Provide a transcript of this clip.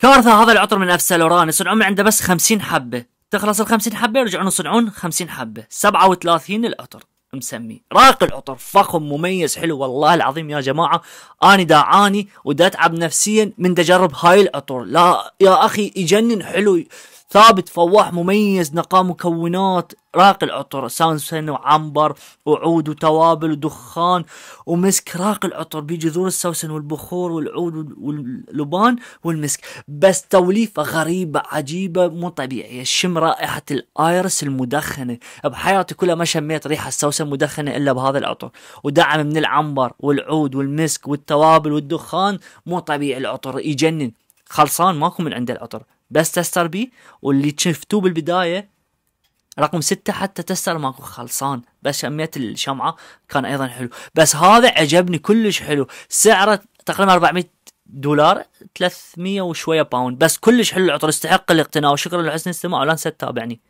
كارثة هذا العطر من لوران يصنعون عنده بس 50 حبة تخلص ال 50 حبة يرجعون يصنعون 50 حبة 37 العطر مسمي راق العطر فخم مميز حلو والله العظيم يا جماعة أنا دا عاني ودا أتعب نفسيا من تجرب هاي العطر لا يا أخي يجنن حلو ثابت فواح مميز نقاء مكونات راقي العطر سانسن وعنبر وعود وتوابل ودخان ومسك راقي العطر بجذور السوسن والبخور والعود واللبان والمسك بس توليفة غريبة عجيبة مو طبيعية شم رائحة الآيرس المدخنة بحياتي كلها ما شميت ريحة السوسن مدخنة إلا بهذا العطر ودعم من العنبر والعود والمسك والتوابل والدخان مو طبيعي العطر يجنن خلصان ماكو من عند العطر بس تستر بي واللي شفتوه بالبدايه رقم ستة حتى تستر ماكو خلصان بس شميت الشمعة كان أيضا حلو بس هذا عجبني كلش حلو سعره تقريبا 400 دولار 300 وشوية باوند بس كلش حلو العطر يستحق الاقتناء وشكرا لحسن الاستماع ولا تنسى تتابعني